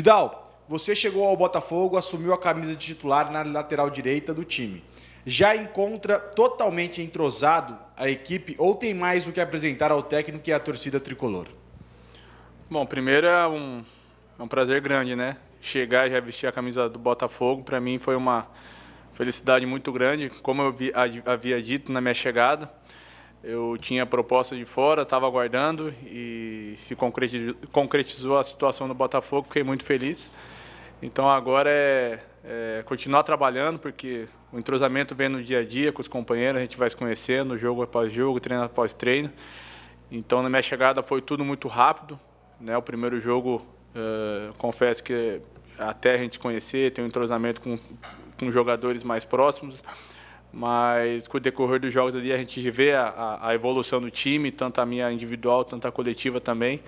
Vidal, você chegou ao Botafogo, assumiu a camisa de titular na lateral direita do time. Já encontra totalmente entrosado a equipe ou tem mais o que apresentar ao técnico e à torcida tricolor? Bom, primeiro é um, é um prazer grande, né? Chegar e já vestir a camisa do Botafogo, para mim foi uma felicidade muito grande, como eu havia dito na minha chegada. Eu tinha proposta de fora, estava aguardando e se concretizou a situação no Botafogo, fiquei muito feliz. Então agora é, é, continuar trabalhando, porque o entrosamento vem no dia a dia com os companheiros, a gente vai se conhecendo, jogo após jogo, treino após treino. Então na minha chegada foi tudo muito rápido. Né? O primeiro jogo, uh, confesso que até a gente conhecer, ter um entrosamento com, com jogadores mais próximos mas com o decorrer dos jogos ali a gente vê a, a, evolução do time, tanto a minha individual, tanto a coletiva também.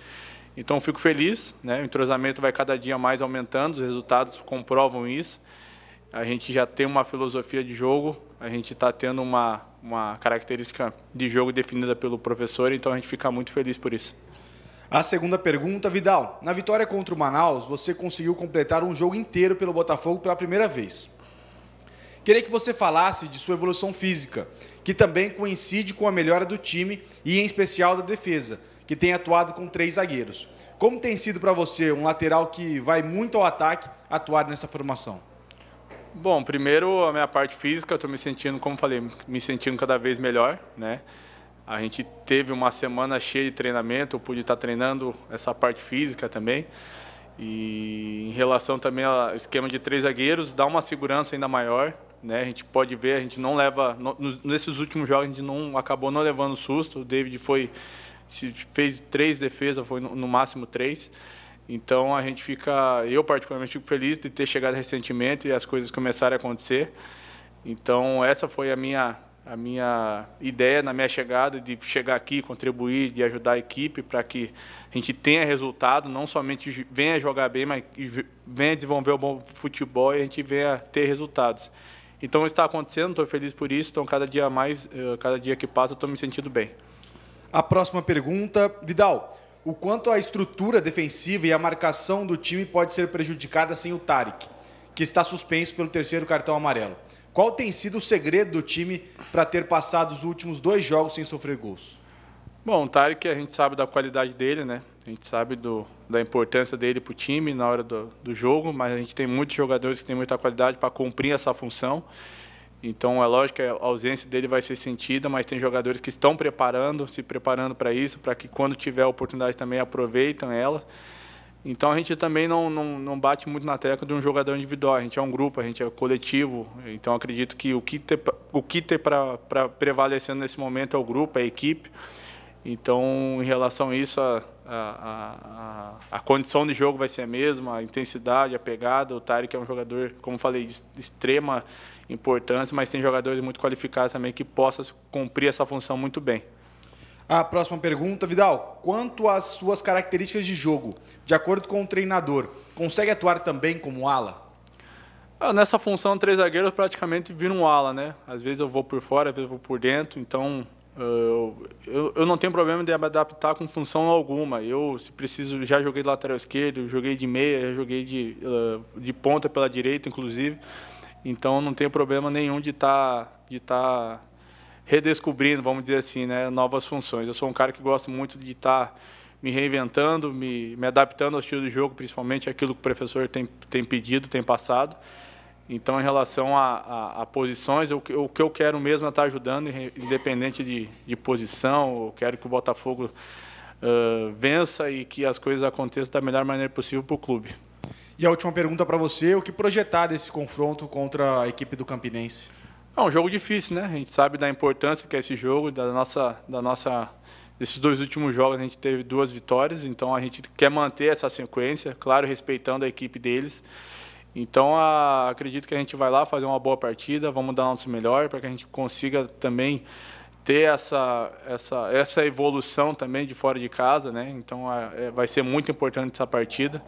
Então fico feliz, né? o entrosamento vai cada dia mais aumentando, os resultados comprovam isso. A gente já tem uma filosofia de jogo, a gente está tendo uma, uma característica de jogo definida pelo professor, então a gente fica muito feliz por isso. A segunda pergunta, Vidal. Na vitória contra o Manaus, você conseguiu completar um jogo inteiro pelo Botafogo pela primeira vez. Queria que você falasse de sua evolução física, que também coincide com a melhora do time e, em especial, da defesa, que tem atuado com três zagueiros. Como tem sido para você, um lateral que vai muito ao ataque, atuar nessa formação? Bom, primeiro a minha parte física, estou me sentindo, como falei, me sentindo cada vez melhor, né? A gente teve uma semana cheia de treinamento, eu pude estar treinando essa parte física também. E em relação também ao esquema de três zagueiros, dá uma segurança ainda maior, né? A gente pode ver, a gente não leva. nesses últimos jogos a gente não acabou não levando susto. O David foi. fez três defesas, foi no, máximo três. Então a gente fica. Eu particularmente fico feliz de ter chegado recentemente e as coisas começarem a acontecer. Então essa foi a minha a minha ideia na minha chegada de chegar aqui, contribuir, de ajudar a equipe para que a gente tenha resultado, não somente venha jogar bem, mas venha desenvolver o um bom futebol e a gente venha ter resultados. Então está acontecendo, estou feliz por isso. Então cada dia mais, eh, cada dia que passa, estou me sentindo bem. A próxima pergunta, Vidal. O quanto a estrutura defensiva e a marcação do time pode ser prejudicada sem o Tarek, que está suspenso pelo terceiro cartão amarelo? Qual tem sido o segredo do time para ter passado os últimos dois jogos sem sofrer gols? Bom, o Tarek, a gente sabe da qualidade dele, né? A gente sabe do, da importância dele para o time na hora do, do, jogo, mas a gente tem muitos jogadores que têm muita qualidade para cumprir essa função. Então, é lógico que a ausência dele vai ser sentida, mas tem jogadores que estão preparando, se preparando para isso, para que quando tiver a oportunidade também aproveitem ela. Então, a gente também não, não, não bate muito na tecla de um jogador individual. A gente é um grupo, a gente é coletivo. Então, acredito que o que tem, o que ter para prevalecer nesse momento é o grupo, é a equipe. Então, em relação a isso, a, a, a, a, condição de jogo vai ser a mesma, a intensidade, a pegada. O Tarek é um jogador, como falei, de extrema importância, mas tem jogadores muito qualificados também que possam cumprir essa função muito bem. A próxima pergunta, Vidal. Quanto às suas características de jogo, de acordo com o treinador, consegue atuar também como ala? Ah, nessa função, três zagueiros praticamente viram um ala, né? Às vezes eu vou por fora, às vezes eu vou por dentro, então eu, eu, não tenho problema de adaptar com função alguma. Eu, se preciso, já joguei de lateral esquerdo, joguei de meia, joguei de, de ponta pela direita, inclusive. Então, não tenho problema nenhum de estar tá, de tá redescobrindo, vamos dizer assim, né, novas funções. Eu sou um cara que gosto muito de estar tá me reinventando, me, me adaptando ao estilo de jogo, principalmente aquilo que o professor tem, tem pedido, tem passado. Então, em relação a, a, a posições, o que eu quero mesmo é estar ajudando, independente de, de posição. Eu quero que o Botafogo uh, vença e que as coisas aconteçam da melhor maneira possível para o clube. E a última pergunta para você: o que projetar desse confronto contra a equipe do Campinense? É um jogo difícil, né? A gente sabe da importância que é esse jogo, da nossa, da nossa esses dois últimos jogos a gente teve duas vitórias, então a gente quer manter essa sequência, claro, respeitando a equipe deles. Então, a, acredito que a gente vai lá fazer uma boa partida, vamos dar nosso melhor para que a gente consiga também ter essa, essa, essa evolução também de fora de casa, né? Então, a, é, vai ser muito importante essa partida.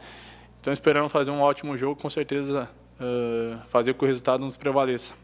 Então, esperamos fazer um ótimo jogo, com certeza uh, fazer com que o resultado nos prevaleça.